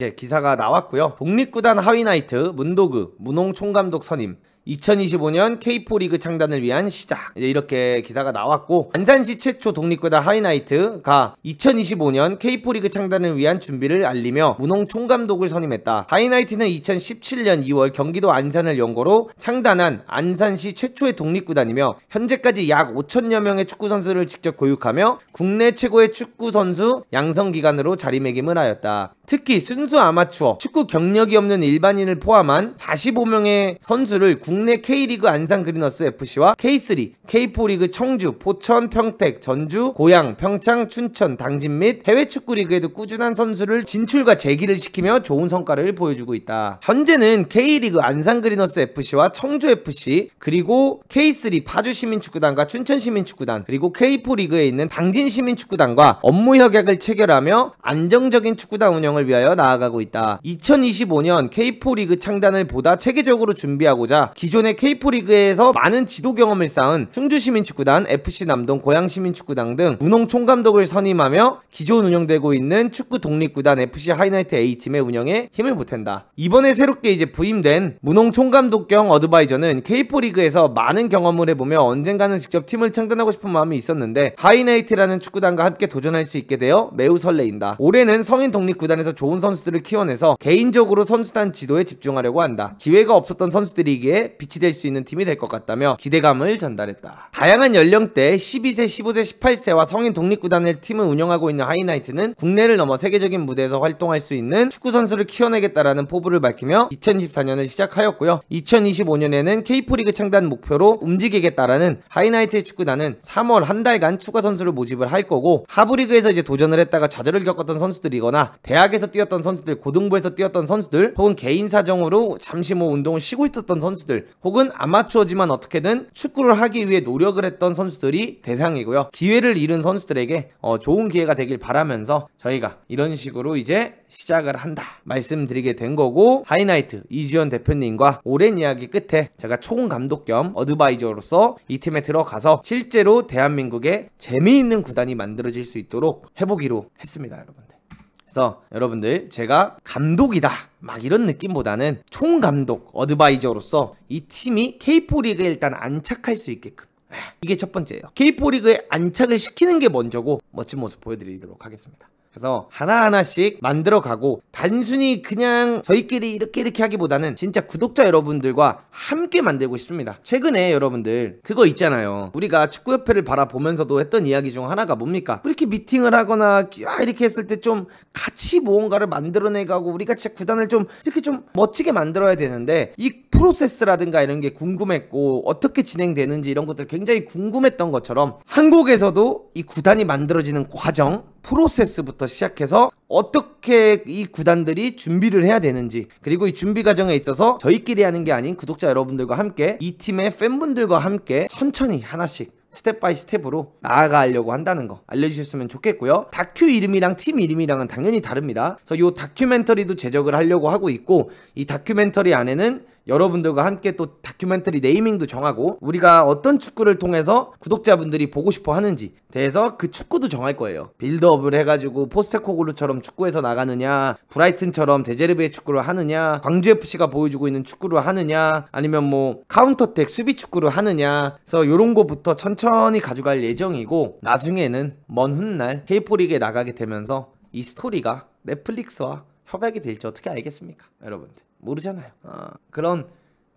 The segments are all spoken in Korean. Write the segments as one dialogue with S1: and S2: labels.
S1: 이제 예, 기사가 나왔고요. 독립구단 하위나이트 문도그 문홍 총감독 선임 2025년 K4 리그 창단을 위한 시작 이렇게 제이 기사가 나왔고 안산시 최초 독립구단 하이나이트가 2025년 K4 리그 창단을 위한 준비를 알리며 문홍 총감독을 선임했다. 하이나이트는 2017년 2월 경기도 안산을 연고로 창단한 안산시 최초의 독립구단이며 현재까지 약 5천여 명의 축구선수를 직접 고육하며 국내 최고의 축구선수 양성기관으로 자리매김을 하였다. 특히 순수 아마추어 축구 경력이 없는 일반인을 포함한 45명의 선수를 국내 국내 K리그 안산 그리너스 FC와 K3, K4 리그 청주, 포천, 평택, 전주, 고양, 평창, 춘천, 당진 및 해외 축구 리그에도 꾸준한 선수를 진출과 재기를 시키며 좋은 성과를 보여주고 있다. 현재는 K리그 안산 그리너스 FC와 청주 FC, 그리고 K3 파주 시민축구단과 춘천 시민축구단, 그리고 K4 리그에 있는 당진 시민축구단과 업무 협약을 체결하며 안정적인 축구단 운영을 위하여 나아가고 있다. 2025년 K4 리그 창단을 보다 체계적으로 준비하고자 기 기존의 K4 리그에서 많은 지도 경험을 쌓은 충주시민축구단, FC남동, 고양시민축구당 등문홍 총감독을 선임하며 기존 운영되고 있는 축구 독립구단 FC 하이나이트 A팀의 운영에 힘을 보탠다. 이번에 새롭게 이제 부임된 문홍 총감독 겸 어드바이저는 K4 리그에서 많은 경험을 해보며 언젠가는 직접 팀을 창단하고 싶은 마음이 있었는데 하이나이트라는 축구단과 함께 도전할 수 있게 되어 매우 설레인다. 올해는 성인 독립구단에서 좋은 선수들을 키워내서 개인적으로 선수단 지도에 집중하려고 한다. 기회가 없었던 선수들이기에 빛이 될 수 있는 팀이 될 것 같다며 기대감을 전달했다. 다양한 연령대 12세, 15세, 18세와 성인 독립구단을 팀을 운영하고 있는 하이나이트는 국내를 넘어 세계적인 무대에서 활동할 수 있는 축구 선수를 키워내겠다라는 포부를 밝히며 2024년을 시작하였고요. 2025년에는 K프리그 창단 목표로 움직이겠다라는 하이나이트의 축구단은 3월 한 달간 추가 선수를 모집을 할 거고 하부리그에서 이제 도전을 했다가 좌절을 겪었던 선수들이거나 대학에서 뛰었던 선수들, 고등부에서 뛰었던 선수들 혹은 개인 사정으로 잠시 뭐 운동을 쉬고 있었던 선수들 선수들 혹은 아마추어지만 어떻게든 축구를 하기 위해 노력을 했던 선수들이 대상이고요. 기회를 잃은 선수들에게 어, 좋은 기회가 되길 바라면서 저희가 이런 식으로 이제 시작을 한다 말씀드리게 된 거고 하이나이트 이주현 대표님과 오랜 이야기 끝에 제가 총감독 겸 어드바이저로서 이 팀에 들어가서 실제로 대한민국에 재미있는 구단이 만들어질 수 있도록 해보기로 했습니다 여러분 그래서 여러분들 제가 감독이다 막 이런 느낌보다는 총감독 어드바이저로서 이 팀이 K4 리그에 일단 안착할 수 있게끔 아, 이게 첫 번째예요 K4 리그에 안착을 시키는 게 먼저고 멋진 모습 보여드리도록 하겠습니다 그래서 하나하나씩 만들어가고 단순히 그냥 저희끼리 이렇게 이렇게 하기보다는 진짜 구독자 여러분들과 함께 만들고 싶습니다 최근에 여러분들 그거 있잖아요 우리가 축구협회를 바라보면서도 했던 이야기 중 하나가 뭡니까 이렇게 미팅을 하거나 아, 이렇게 했을 때 좀 같이 무언가를 만들어내가고 우리가 진짜 구단을 좀 이렇게 좀 멋지게 만들어야 되는데 이 프로세스라든가 이런 게 궁금했고 어떻게 진행되는지 이런 것들 굉장히 궁금했던 것처럼 한국에서도 이 구단이 만들어지는 과정 프로세스부터 시작해서 어떻게 이 구단들이 준비를 해야 되는지 그리고 이 준비 과정에 있어서 저희끼리 하는 게 아닌 구독자 여러분들과 함께 이 팀의 팬분들과 함께 천천히 하나씩 스텝 바이 스텝으로 나아가려고 한다는 거 알려주셨으면 좋겠고요 다큐 이름이랑 팀 이름이랑은 당연히 다릅니다 그래서 이 다큐멘터리도 제작을 하려고 하고 있고 이 다큐멘터리 안에는 여러분들과 함께 또 다큐멘터리 네이밍도 정하고 우리가 어떤 축구를 통해서 구독자분들이 보고 싶어 하는지 대해서 그 축구도 정할 거예요. 빌드업을 해가지고 포스테코글루처럼 축구에서 나가느냐 브라이튼처럼 데제르베의 축구를 하느냐 광주FC가 보여주고 있는 축구를 하느냐 아니면 뭐 카운터택 수비 축구를 하느냐 그래서 요런 거부터 천천히 가져갈 예정이고 나중에는 먼 훗날 K4 리그에 나가게 되면서 이 스토리가 넷플릭스와 협약이 될지 어떻게 알겠습니까 여러분들 모르잖아요. 어, 그런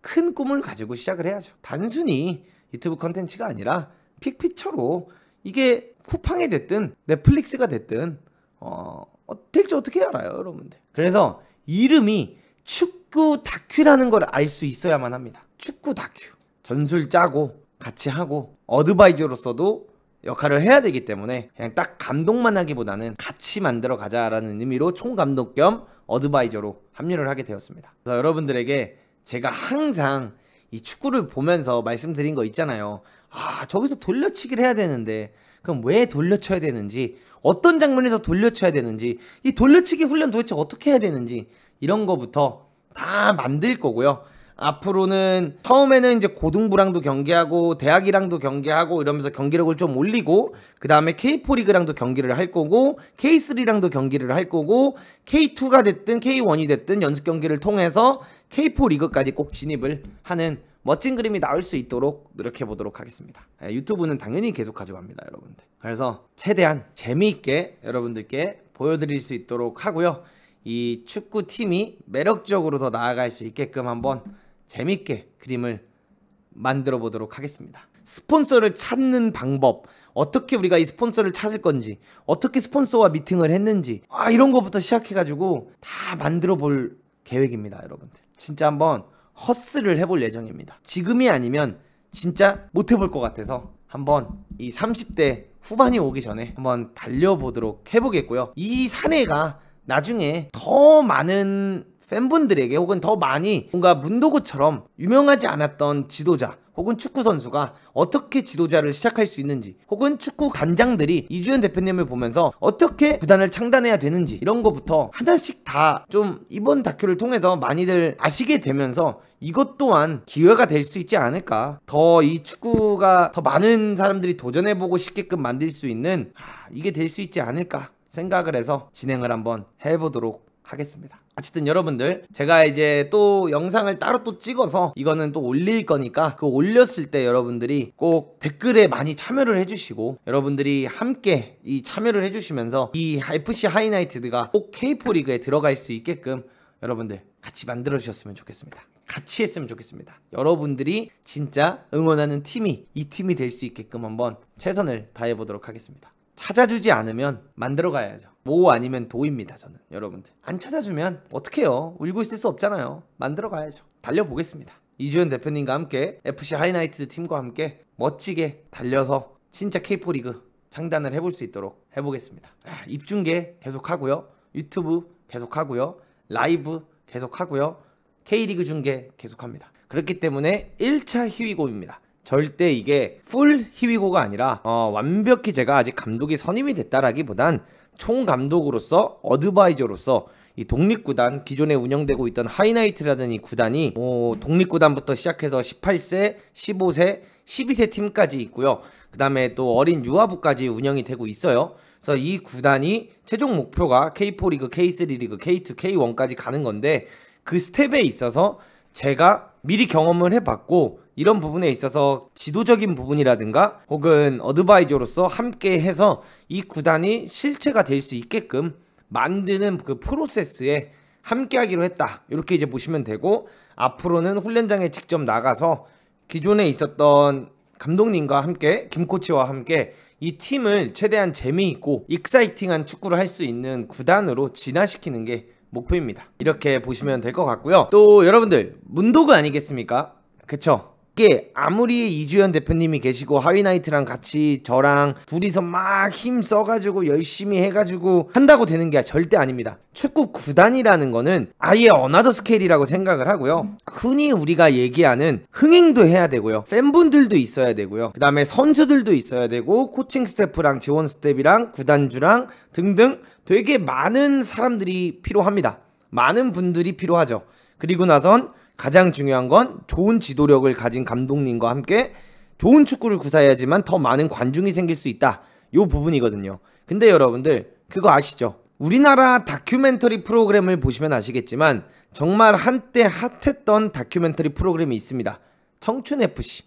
S1: 큰 꿈을 가지고 시작을 해야죠. 단순히 유튜브 컨텐츠가 아니라 픽피처로 이게 쿠팡이 됐든 넷플릭스가 됐든 어, 어, 될지 어떻게 알아요, 여러분들. 그래서 이름이 축구 다큐라는 걸 알 수 있어야만 합니다. 축구 다큐. 전술 짜고 같이 하고 어드바이저로서도 역할을 해야 되기 때문에 그냥 딱 감독만 하기보다는 같이 만들어 가자라는 의미로 총감독 겸 어드바이저로 합류를 하게 되었습니다. 그래서 여러분들에게 제가 항상 이 축구를 보면서 말씀드린 거 있잖아요. 아, 저기서 돌려치기를 해야 되는데 그럼 왜 돌려쳐야 되는지 어떤 장면에서 돌려쳐야 되는지 이 돌려치기 훈련 도대체 어떻게 해야 되는지 이런 거부터 다 만들 거고요. 앞으로는 처음에는 이제 고등부랑도 경기하고 대학이랑도 경기하고 이러면서 경기력을 좀 올리고 그 다음에 K4 리그랑도 경기를 할 거고 K3랑도 경기를 할 거고 K2가 됐든 K1이 됐든 연습 경기를 통해서 K4 리그까지 꼭 진입을 하는 멋진 그림이 나올 수 있도록 노력해 보도록 하겠습니다. 예, 유튜브는 당연히 계속 가져갑니다, 여러분들. 그래서 최대한 재미있게 여러분들께 보여드릴 수 있도록 하고요. 이 축구팀이 매력적으로 더 나아갈 수 있게끔 한번 재밌게 그림을 만들어 보도록 하겠습니다. 스폰서를 찾는 방법, 어떻게 우리가 이 스폰서를 찾을 건지, 어떻게 스폰서와 미팅을 했는지, 아, 이런 것부터 시작해가지고 다 만들어 볼 계획입니다, 여러분들. 진짜 한번 허스를 해 볼 예정입니다. 지금이 아니면 진짜 못 해 볼 것 같아서 한번 이 30대 후반이 오기 전에 한번 달려보도록 해보겠고요. 이 사내가 나중에 더 많은 팬분들에게 혹은 더 많이 뭔가 문도구처럼 유명하지 않았던 지도자 혹은 축구 선수가 어떻게 지도자를 시작할 수 있는지 혹은 축구 단장들이 이주연 대표님을 보면서 어떻게 구단을 창단해야 되는지 이런 것부터 하나씩 다 좀 이번 다큐를 통해서 많이들 아시게 되면서 이것 또한 기회가 될 수 있지 않을까 더 이 축구가 더 많은 사람들이 도전해보고 싶게끔 만들 수 있는 아, 이게 될 수 있지 않을까 생각을 해서 진행을 한번 해보도록 하겠습니다. 어쨌든 여러분들 제가 이제 또 영상을 따로 또 찍어서 이거는 또 올릴 거니까 그 올렸을 때 여러분들이 꼭 댓글에 많이 참여를 해주시고 여러분들이 함께 이 참여를 해주시면서 이 FC 하이나이트드가 꼭 K4 리그에 들어갈 수 있게끔 여러분들 같이 만들어 주셨으면 좋겠습니다. 같이 했으면 좋겠습니다. 여러분들이 진짜 응원하는 팀이 이 팀이 될 수 있게끔 한번 최선을 다해 보도록 하겠습니다. 찾아주지 않으면 만들어 가야죠. 모 아니면 도입니다, 저는. 여러분들. 안 찾아주면 어떡해요? 울고 있을 수 없잖아요. 만들어 가야죠. 달려보겠습니다. 이주현 대표님과 함께 FC 하이나이트 팀과 함께 멋지게 달려서 진짜 K4 리그 창단을 해볼 수 있도록 해보겠습니다. 아, 입중계 계속 하고요. 유튜브 계속 하고요. 라이브 계속 하고요. K리그 중계 계속합니다. 그렇기 때문에 1차 휴위고입니다 절대 이게 풀 희위고가 아니라 어, 완벽히 제가 아직 감독이 선임이 됐다라기보단 총감독으로서 어드바이저로서 이 독립구단 기존에 운영되고 있던 하이나이트라는 이 구단이 어, 독립구단부터 시작해서 18세, 15세, 12세 팀까지 있고요. 그 다음에 또 어린 유아부까지 운영이 되고 있어요. 그래서 이 구단이 최종 목표가 K4 리그, K3 리그, K2, K1까지 가는 건데 그 스텝에 있어서 제가 미리 경험을 해봤고 이런 부분에 있어서 지도적인 부분이라든가 혹은 어드바이저로서 함께 해서 이 구단이 실체가 될 수 있게끔 만드는 그 프로세스에 함께 하기로 했다. 이렇게 이제 보시면 되고 앞으로는 훈련장에 직접 나가서 기존에 있었던 감독님과 함께 김 코치와 함께 이 팀을 최대한 재미있고 익사이팅한 축구를 할 수 있는 구단으로 진화시키는 게 목표입니다. 이렇게 보시면 될 것 같고요. 또 여러분들 문도구 아니겠습니까? 그쵸? 밖에 아무리 이주연 대표님이 계시고 하위나이트랑 같이 저랑 둘이서 막 힘 써가지고 열심히 해가지고 한다고 되는 게 절대 아닙니다. 축구 구단이라는 거는 아예 어나더 스케일이라고 생각을 하고요. 흔히 우리가 얘기하는 흥행도 해야 되고요. 팬분들도 있어야 되고요. 그 다음에 선수들도 있어야 되고 코칭 스태프랑 지원 스태프랑 구단주랑 등등 되게 많은 사람들이 필요합니다. 많은 분들이 필요하죠. 그리고 나선 가장 중요한 건 좋은 지도력을 가진 감독님과 함께 좋은 축구를 구사해야지만 더 많은 관중이 생길 수 있다. 요 부분이거든요. 근데 여러분들 그거 아시죠? 우리나라 다큐멘터리 프로그램을 보시면 아시겠지만 정말 한때 핫했던 다큐멘터리 프로그램이 있습니다. 청춘 FC.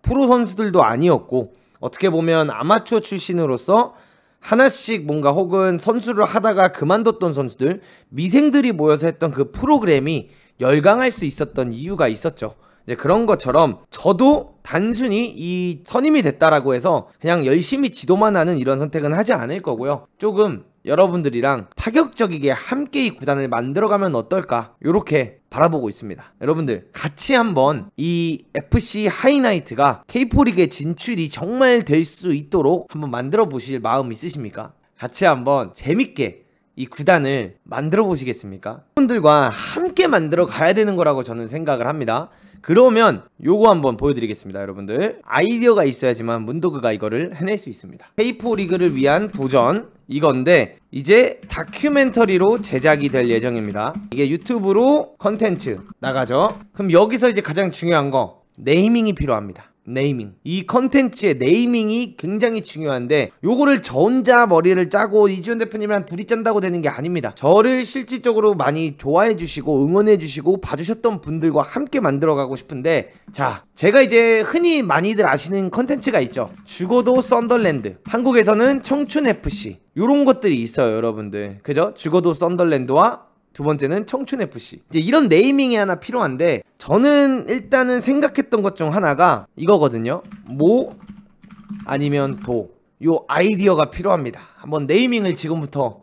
S1: 프로 선수들도 아니었고 어떻게 보면 아마추어 출신으로서 하나씩 뭔가 혹은 선수를 하다가 그만뒀던 선수들, 미생들이 모여서 했던 그 프로그램이 열강할 수 있었던 이유가 있었죠. 이제 그런 것처럼 저도 단순히 이 선임이 됐다라고 해서 그냥 열심히 지도만 하는 이런 선택은 하지 않을 거고요. 조금 여러분들이랑 파격적이게 함께 이 구단을 만들어가면 어떨까 이렇게 바라보고 있습니다 여러분들 같이 한번 이 FC 하이나이트가 K4 리그에 진출이 정말 될 수 있도록 한번 만들어 보실 마음 있으십니까? 같이 한번 재밌게 이 구단을 만들어 보시겠습니까? 여러분들과 함께 만들어 가야 되는 거라고 저는 생각을 합니다 그러면 요거 한번 보여드리겠습니다 여러분들 아이디어가 있어야지만 문도그가 이거를 해낼 수 있습니다 페이포 리그를 위한 도전 이건데 이제 다큐멘터리로 제작이 될 예정입니다 이게 유튜브로 컨텐츠 나가죠 그럼 여기서 이제 가장 중요한 거 네이밍이 필요합니다 네이밍 이 컨텐츠의 네이밍이 굉장히 중요한데 요거를 저 혼자 머리를 짜고 이지훈 대표님이랑 둘이 짠다고 되는 게 아닙니다 저를 실질적으로 많이 좋아해 주시고 응원해 주시고 봐주셨던 분들과 함께 만들어 가고 싶은데 자 제가 이제 흔히 많이들 아시는 컨텐츠가 있죠 죽어도 썬덜랜드 한국에서는 청춘FC 요런 것들이 있어요 여러분들 그죠? 죽어도 썬덜랜드와 두 번째는 청춘 FC. 이제 이런 네이밍이 하나 필요한데 저는 일단은 생각했던 것 중 하나가 이거거든요. 모 아니면 도. 요 아이디어가 필요합니다. 한번 네이밍을 지금부터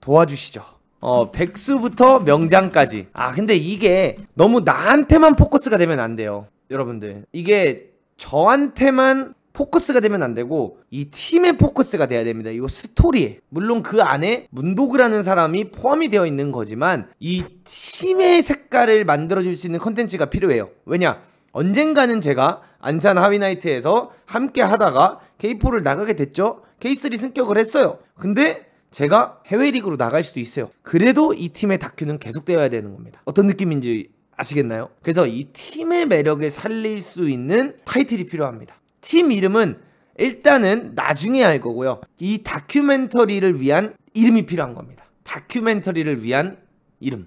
S1: 도와주시죠. 어, 백수부터 명장까지. 아, 근데 이게 너무 나한테만 포커스가 되면 안 돼요. 여러분들. 이게 저한테만 포커스가 되면 안 되고 이 팀의 포커스가 돼야 됩니다. 이거 스토리에 물론 그 안에 문도그라는 사람이 포함이 되어 있는 거지만 이 팀의 색깔을 만들어줄 수 있는 컨텐츠가 필요해요. 왜냐? 언젠가는 제가 안산 하위나이트에서 함께 하다가 K4를 나가게 됐죠. K3 승격을 했어요. 근데 제가 해외 리그로 나갈 수도 있어요. 그래도 이 팀의 다큐는 계속되어야 되는 겁니다. 어떤 느낌인지 아시겠나요? 그래서 이 팀의 매력을 살릴 수 있는 타이틀이 필요합니다. 팀 이름은 일단은 나중에 알 거고요. 이 다큐멘터리를 위한 이름이 필요한 겁니다. 다큐멘터리를 위한 이름.